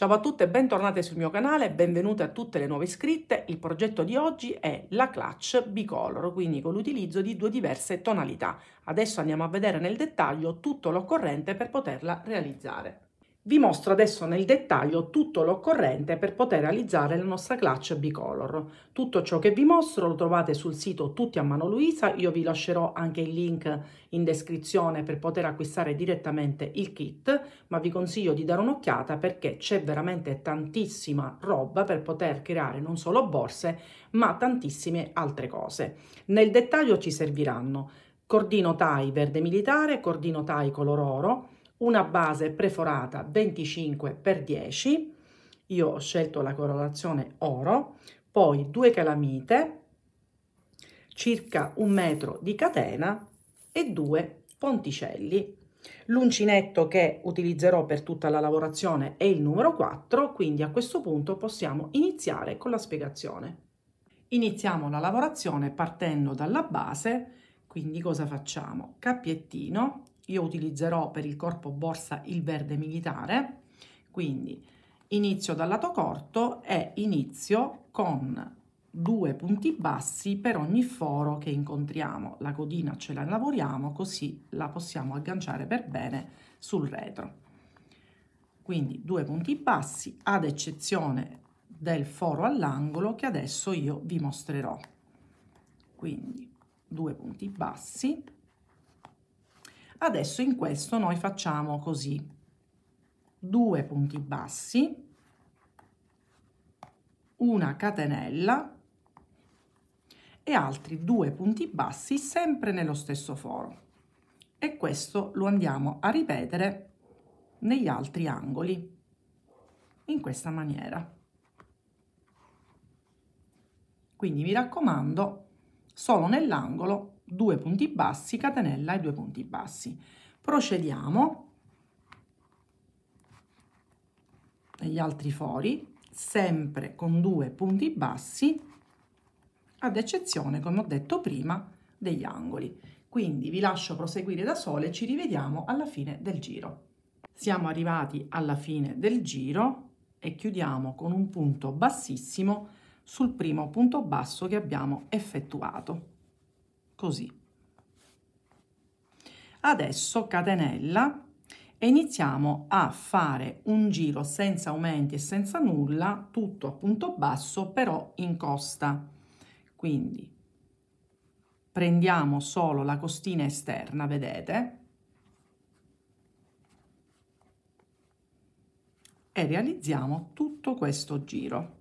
Ciao a tutte e bentornate sul mio canale, benvenute a tutte le nuove iscritte. Il progetto di oggi è la clutch bicolor, quindi con l'utilizzo di due diverse tonalità. Adesso andiamo a vedere nel dettaglio tutto l'occorrente per poterla realizzare. Vi mostro adesso nel dettaglio tutto l'occorrente per poter realizzare la nostra clutch bicolor. Tutto ciò che vi mostro lo trovate sul sito Tutti a mano Luisa, io vi lascerò anche il link in descrizione per poter acquistare direttamente il kit, ma vi consiglio di dare un'occhiata perché c'è veramente tantissima roba per poter creare non solo borse, ma tantissime altre cose. Nel dettaglio ci serviranno cordino tie verde militare, cordino tie color oro, una base preforata 25x10, io ho scelto la colorazione oro, poi due calamite, circa un metro di catena e due ponticelli. L'uncinetto che utilizzerò per tutta la lavorazione è il numero 4, quindi a questo punto possiamo iniziare con la spiegazione. Iniziamo la lavorazione partendo dalla base, quindi cosa facciamo? Cappiettino, io utilizzerò per il corpo borsa il verde militare, quindi inizio dal lato corto e inizio con due punti bassi per ogni foro che incontriamo. La codina ce la lavoriamo così la possiamo agganciare per bene sul retro. Quindi due punti bassi ad eccezione del foro all'angolo che adesso io vi mostrerò. Quindi due punti bassi Adesso in questo noi facciamo così, due punti bassi, una catenella e altri due punti bassi sempre nello stesso foro e questo lo andiamo a ripetere negli altri angoli in questa maniera quindi mi raccomando solo nell'angolo due punti bassi, catenella e due punti bassi. Procediamo negli altri fori, sempre con due punti bassi, ad eccezione, come ho detto prima, degli angoli. Quindi vi lascio proseguire da sole e ci rivediamo alla fine del giro. Siamo arrivati alla fine del giro e chiudiamo con un punto bassissimo sul primo punto basso che abbiamo effettuato così. Adesso catenella e iniziamo a fare un giro senza aumenti e senza nulla, tutto a punto basso però in costa. Quindi prendiamo solo la costina esterna, vedete? E realizziamo tutto questo giro.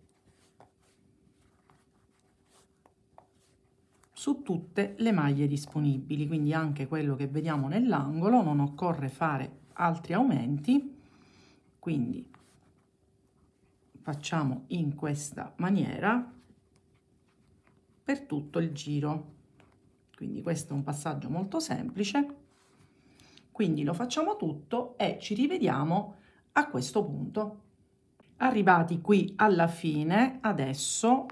su tutte le maglie disponibili, quindi anche quello che vediamo nell'angolo, non occorre fare altri aumenti, quindi facciamo in questa maniera per tutto il giro. Quindi questo è un passaggio molto semplice, quindi lo facciamo tutto e ci rivediamo a questo punto. Arrivati qui alla fine, adesso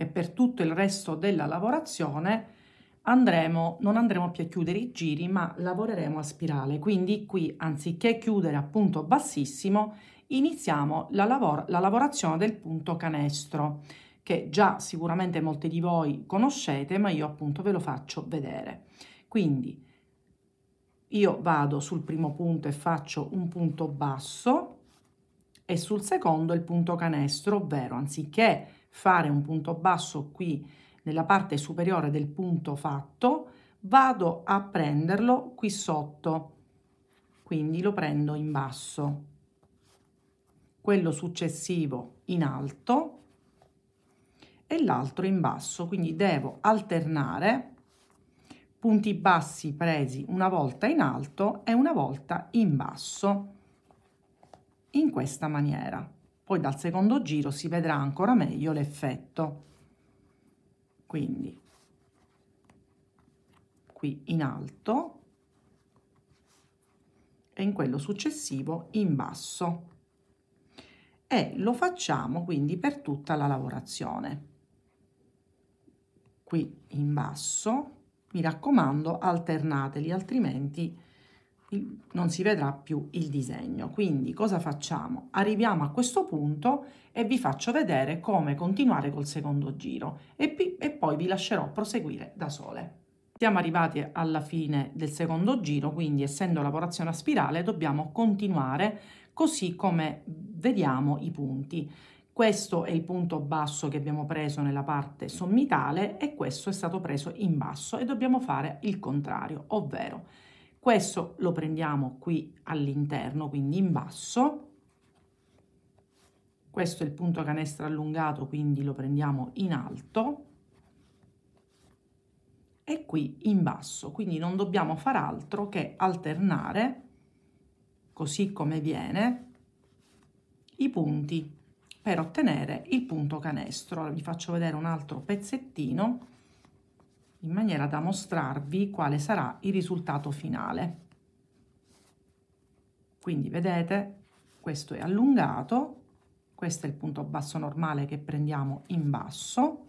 e per tutto il resto della lavorazione andremo, non andremo più a chiudere i giri ma lavoreremo a spirale. Quindi qui anziché chiudere a punto bassissimo iniziamo la, lavor la lavorazione del punto canestro che già sicuramente molti di voi conoscete ma io appunto ve lo faccio vedere. Quindi io vado sul primo punto e faccio un punto basso e sul secondo il punto canestro, ovvero anziché fare un punto basso qui nella parte superiore del punto fatto, vado a prenderlo qui sotto, quindi lo prendo in basso, quello successivo in alto e l'altro in basso, quindi devo alternare punti bassi presi una volta in alto e una volta in basso, in questa maniera. Poi dal secondo giro si vedrà ancora meglio l'effetto. Quindi qui in alto e in quello successivo in basso. E lo facciamo quindi per tutta la lavorazione. Qui in basso, mi raccomando alternateli altrimenti non si vedrà più il disegno. Quindi cosa facciamo? Arriviamo a questo punto e vi faccio vedere come continuare col secondo giro e, e poi vi lascerò proseguire da sole. Siamo arrivati alla fine del secondo giro, quindi essendo lavorazione a spirale dobbiamo continuare così come vediamo i punti. Questo è il punto basso che abbiamo preso nella parte sommitale e questo è stato preso in basso e dobbiamo fare il contrario, ovvero questo lo prendiamo qui all'interno, quindi in basso. Questo è il punto canestro allungato, quindi lo prendiamo in alto. E qui in basso, quindi non dobbiamo far altro che alternare, così come viene, i punti per ottenere il punto canestro. Allora, vi faccio vedere un altro pezzettino in maniera da mostrarvi quale sarà il risultato finale. Quindi vedete, questo è allungato, questo è il punto basso normale che prendiamo in basso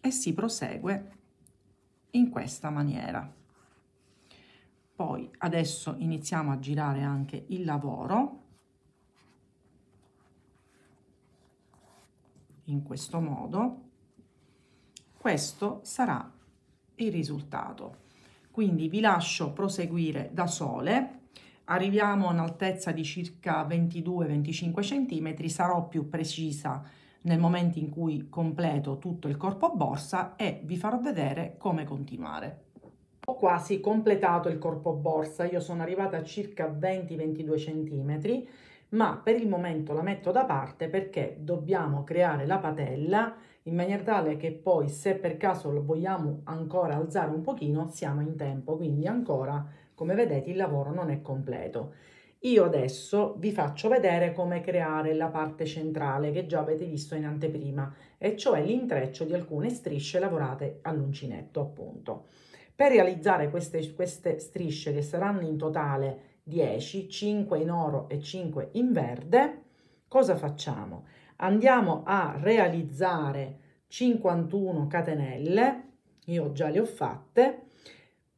e si prosegue in questa maniera. Poi adesso iniziamo a girare anche il lavoro in questo modo questo sarà il risultato. Quindi vi lascio proseguire da sole, arriviamo a un'altezza di circa 22-25 cm, sarò più precisa nel momento in cui completo tutto il corpo borsa e vi farò vedere come continuare. Ho quasi completato il corpo borsa, io sono arrivata a circa 20-22 cm, ma per il momento la metto da parte perché dobbiamo creare la patella in maniera tale che poi se per caso lo vogliamo ancora alzare un pochino siamo in tempo, quindi ancora come vedete il lavoro non è completo. Io adesso vi faccio vedere come creare la parte centrale che già avete visto in anteprima, e cioè l'intreccio di alcune strisce lavorate all'uncinetto appunto. Per realizzare queste, queste strisce che saranno in totale 10, 5 in oro e 5 in verde, cosa facciamo? andiamo a realizzare 51 catenelle, io già le ho fatte,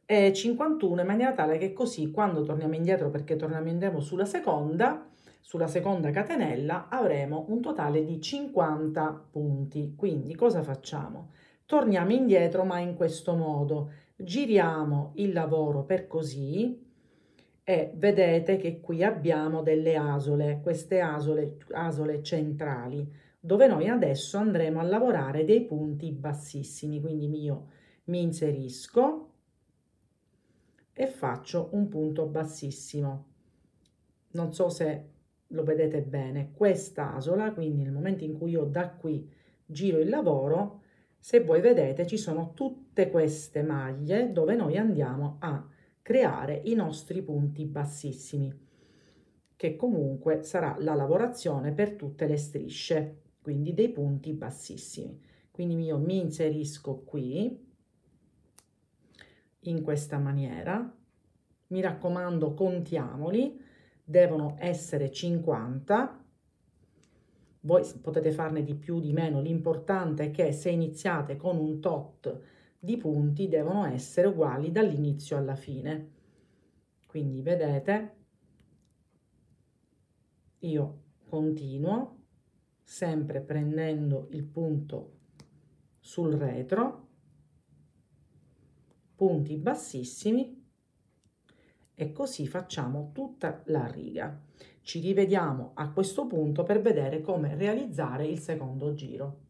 e 51 in maniera tale che così quando torniamo indietro, perché torniamo indietro sulla seconda, sulla seconda catenella avremo un totale di 50 punti. Quindi cosa facciamo? Torniamo indietro ma in questo modo. Giriamo il lavoro per così, e vedete che qui abbiamo delle asole, queste asole, asole centrali, dove noi adesso andremo a lavorare dei punti bassissimi, quindi io mi inserisco e faccio un punto bassissimo. Non so se lo vedete bene, questa asola, quindi nel momento in cui io da qui giro il lavoro, se voi vedete ci sono tutte queste maglie dove noi andiamo a creare i nostri punti bassissimi, che comunque sarà la lavorazione per tutte le strisce, quindi dei punti bassissimi. Quindi io mi inserisco qui, in questa maniera, mi raccomando contiamoli, devono essere 50, voi potete farne di più di meno, l'importante è che se iniziate con un tot di punti devono essere uguali dall'inizio alla fine. Quindi vedete, io continuo sempre prendendo il punto sul retro, punti bassissimi e così facciamo tutta la riga. Ci rivediamo a questo punto per vedere come realizzare il secondo giro.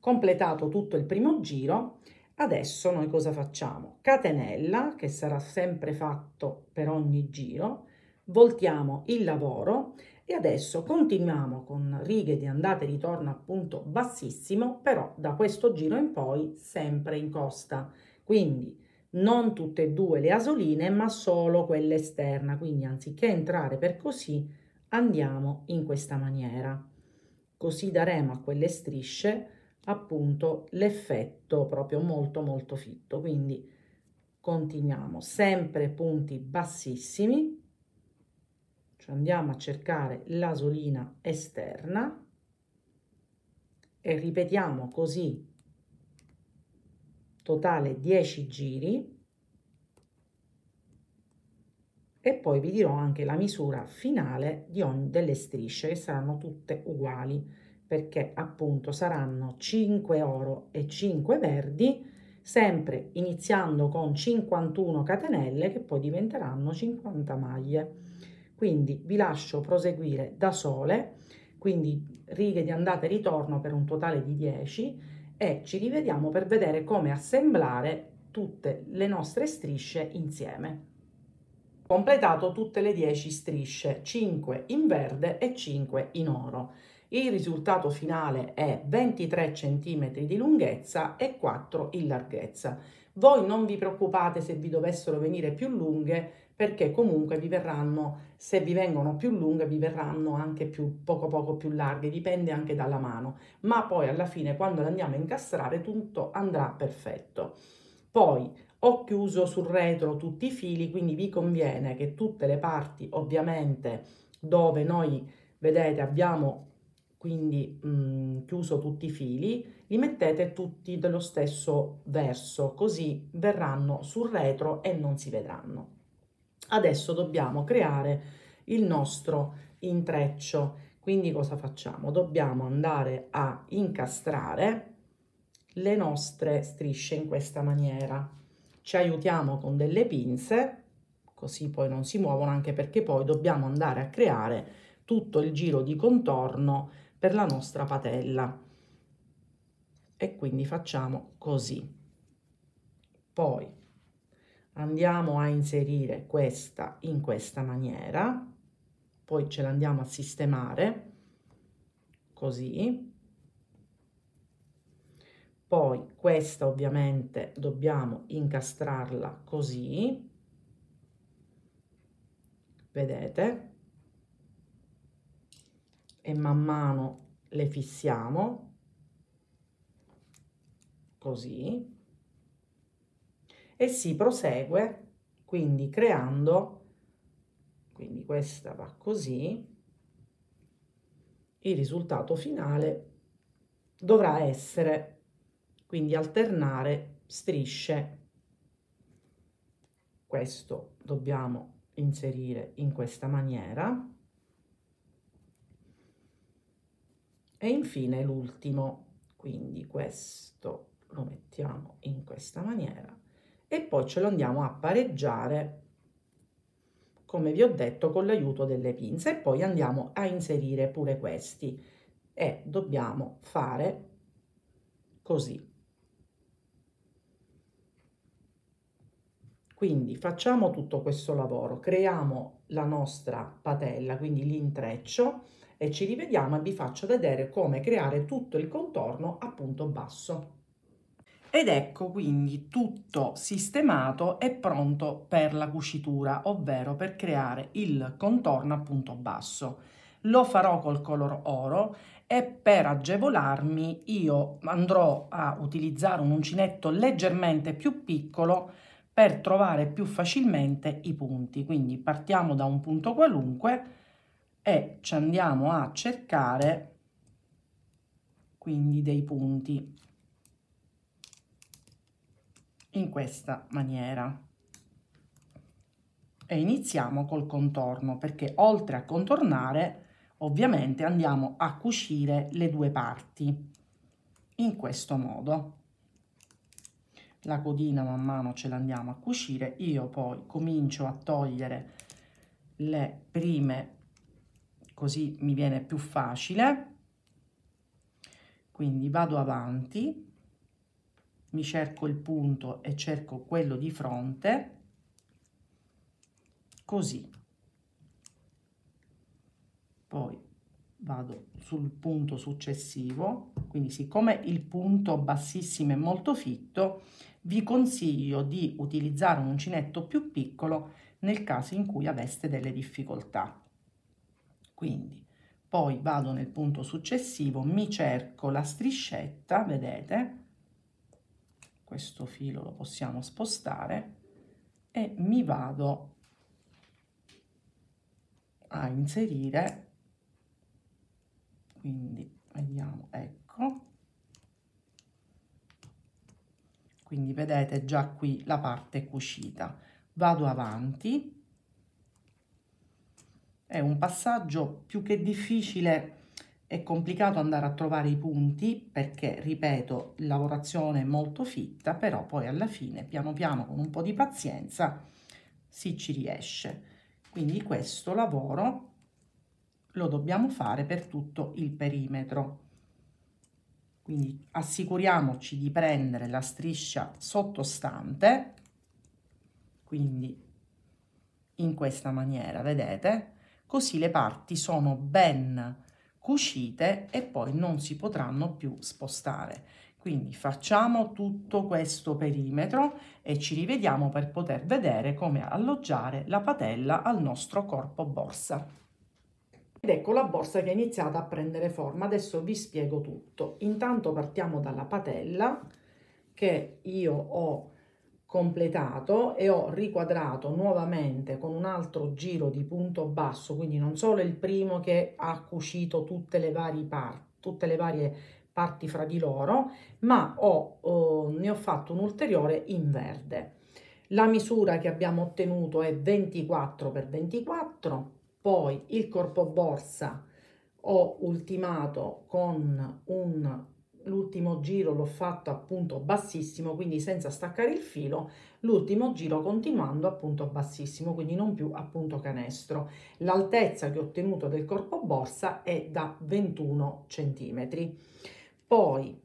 Completato tutto il primo giro, Adesso noi cosa facciamo? Catenella, che sarà sempre fatto per ogni giro, voltiamo il lavoro e adesso continuiamo con righe di andata e ritorno appunto bassissimo, però da questo giro in poi sempre in costa. Quindi non tutte e due le asoline, ma solo quella esterna, quindi anziché entrare per così, andiamo in questa maniera. Così daremo a quelle strisce appunto l'effetto proprio molto molto fitto. Quindi continuiamo sempre punti bassissimi, cioè andiamo a cercare l'asolina esterna e ripetiamo così totale 10 giri e poi vi dirò anche la misura finale di ogni delle strisce che saranno tutte uguali perché appunto saranno 5 oro e 5 verdi, sempre iniziando con 51 catenelle che poi diventeranno 50 maglie. Quindi vi lascio proseguire da sole, quindi righe di andata e ritorno per un totale di 10 e ci rivediamo per vedere come assemblare tutte le nostre strisce insieme. completato tutte le 10 strisce, 5 in verde e 5 in oro. Il risultato finale è 23 cm di lunghezza e 4 in larghezza. Voi non vi preoccupate se vi dovessero venire più lunghe perché comunque vi verranno, se vi vengono più lunghe, vi verranno anche più, poco poco più larghe, dipende anche dalla mano, ma poi alla fine quando le andiamo a incastrare tutto andrà perfetto. Poi ho chiuso sul retro tutti i fili, quindi vi conviene che tutte le parti ovviamente dove noi, vedete, abbiamo quindi mh, mm, chiuso tutti i fili, li mettete tutti dello stesso verso, così verranno sul retro e non si vedranno. Adesso dobbiamo creare il nostro intreccio, quindi cosa facciamo? Dobbiamo andare a incastrare le nostre strisce in questa maniera. Ci aiutiamo con delle pinze, così poi non si muovono, anche perché poi dobbiamo andare a creare tutto il giro di contorno per la nostra patella e quindi facciamo così poi andiamo a inserire questa in questa maniera poi ce l'andiamo a sistemare così poi questa ovviamente dobbiamo incastrarla così vedete e man mano le fissiamo così e si prosegue quindi creando quindi questa va così il risultato finale dovrà essere quindi alternare strisce questo dobbiamo inserire in questa maniera e infine l'ultimo quindi questo lo mettiamo in questa maniera e poi ce lo andiamo a pareggiare come vi ho detto con l'aiuto delle pinze e poi andiamo a inserire pure questi e dobbiamo fare così quindi facciamo tutto questo lavoro creiamo la nostra patella quindi l'intreccio e ci rivediamo e vi faccio vedere come creare tutto il contorno a punto basso. Ed ecco quindi tutto sistemato e pronto per la cucitura, ovvero per creare il contorno a punto basso. Lo farò col color oro e per agevolarmi io andrò a utilizzare un uncinetto leggermente più piccolo per trovare più facilmente i punti. Quindi partiamo da un punto qualunque, e ci andiamo a cercare quindi dei punti in questa maniera e iniziamo col contorno perché oltre a contornare ovviamente andiamo a cucire le due parti in questo modo la codina man mano ce l'andiamo a cucire io poi comincio a togliere le prime così mi viene più facile quindi vado avanti mi cerco il punto e cerco quello di fronte così poi vado sul punto successivo quindi siccome il punto bassissimo è molto fitto vi consiglio di utilizzare un uncinetto più piccolo nel caso in cui aveste delle difficoltà quindi poi vado nel punto successivo, mi cerco la striscetta, vedete? Questo filo lo possiamo spostare e mi vado a inserire quindi vediamo ecco quindi vedete già qui la parte cucita vado avanti è un passaggio più che difficile è complicato andare a trovare i punti perché, ripeto, lavorazione è molto fitta, però poi alla fine, piano piano, con un po' di pazienza, si ci riesce. Quindi questo lavoro lo dobbiamo fare per tutto il perimetro. Quindi assicuriamoci di prendere la striscia sottostante, quindi in questa maniera, vedete? così le parti sono ben cucite e poi non si potranno più spostare. Quindi facciamo tutto questo perimetro e ci rivediamo per poter vedere come alloggiare la padella al nostro corpo borsa. Ed ecco la borsa che è iniziata a prendere forma, adesso vi spiego tutto. Intanto partiamo dalla padella che io ho completato e ho riquadrato nuovamente con un altro giro di punto basso, quindi non solo il primo che ha cucito tutte le varie parti, tutte le varie parti fra di loro, ma ho, eh, ne ho fatto un ulteriore in verde. La misura che abbiamo ottenuto è 24 x 24, poi il corpo borsa ho ultimato con un l'ultimo giro l'ho fatto appunto bassissimo quindi senza staccare il filo l'ultimo giro continuando appunto bassissimo quindi non più appunto canestro l'altezza che ho ottenuto del corpo borsa è da 21 centimetri poi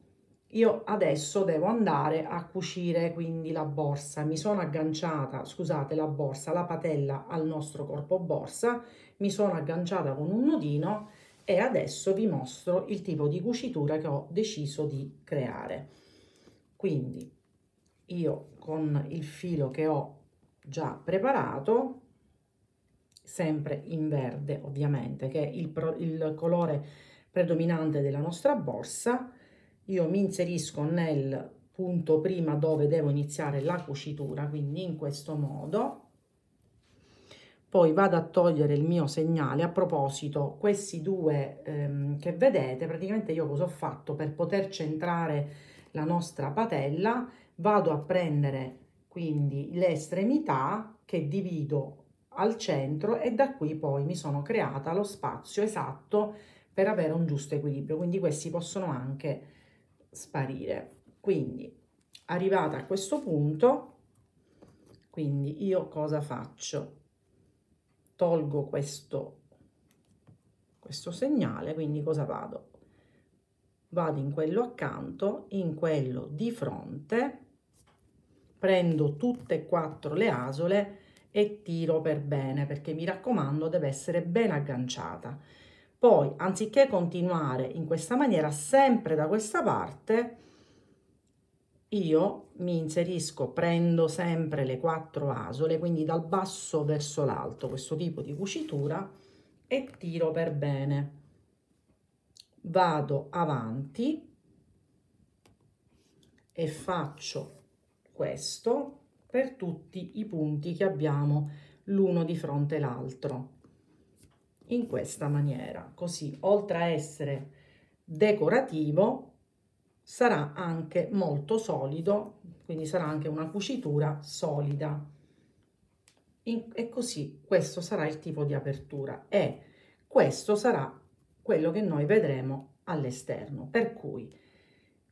io adesso devo andare a cucire quindi la borsa mi sono agganciata scusate la borsa la patella al nostro corpo borsa mi sono agganciata con un nodino e adesso vi mostro il tipo di cucitura che ho deciso di creare quindi io con il filo che ho già preparato sempre in verde ovviamente che è il, pro, il colore predominante della nostra borsa io mi inserisco nel punto prima dove devo iniziare la cucitura quindi in questo modo poi vado a togliere il mio segnale. A proposito, questi due ehm, che vedete, praticamente io cosa ho fatto per poter centrare la nostra patella? Vado a prendere quindi le estremità che divido al centro e da qui poi mi sono creata lo spazio esatto per avere un giusto equilibrio, quindi questi possono anche sparire. Quindi arrivata a questo punto, quindi io cosa faccio? tolgo questo, questo segnale, quindi cosa vado? Vado in quello accanto, in quello di fronte, prendo tutte e quattro le asole e tiro per bene, perché mi raccomando deve essere ben agganciata. Poi, anziché continuare in questa maniera sempre da questa parte, io mi inserisco, prendo sempre le quattro asole, quindi dal basso verso l'alto questo tipo di cucitura e tiro per bene. Vado avanti e faccio questo per tutti i punti che abbiamo l'uno di fronte l'altro in questa maniera così oltre a essere decorativo sarà anche molto solido, quindi sarà anche una cucitura solida. In, e così questo sarà il tipo di apertura e questo sarà quello che noi vedremo all'esterno. Per cui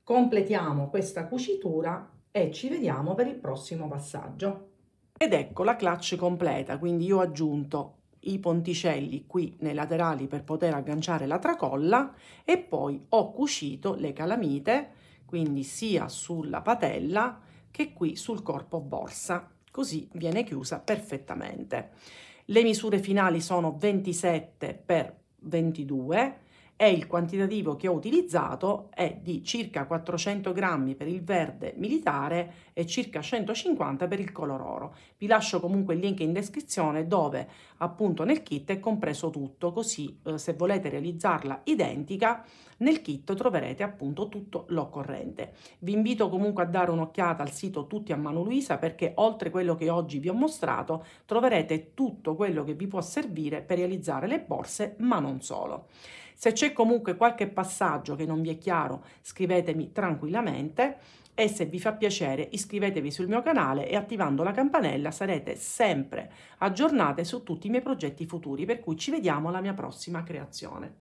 completiamo questa cucitura e ci vediamo per il prossimo passaggio. Ed ecco la clutch completa, quindi io ho aggiunto i ponticelli qui nei laterali per poter agganciare la tracolla e poi ho cucito le calamite, quindi sia sulla patella che qui sul corpo borsa. Così viene chiusa perfettamente. Le misure finali sono 27 x 22 e il quantitativo che ho utilizzato è di circa 400 grammi per il verde militare e circa 150 per il color oro. Vi lascio comunque il link in descrizione dove appunto nel kit è compreso tutto, così eh, se volete realizzarla identica nel kit troverete appunto tutto l'occorrente. Vi invito comunque a dare un'occhiata al sito Tutti a Mano Luisa perché oltre quello che oggi vi ho mostrato troverete tutto quello che vi può servire per realizzare le borse ma non solo. Se c'è comunque qualche passaggio che non vi è chiaro, scrivetemi tranquillamente e se vi fa piacere iscrivetevi sul mio canale e attivando la campanella sarete sempre aggiornate su tutti i miei progetti futuri, per cui ci vediamo alla mia prossima creazione.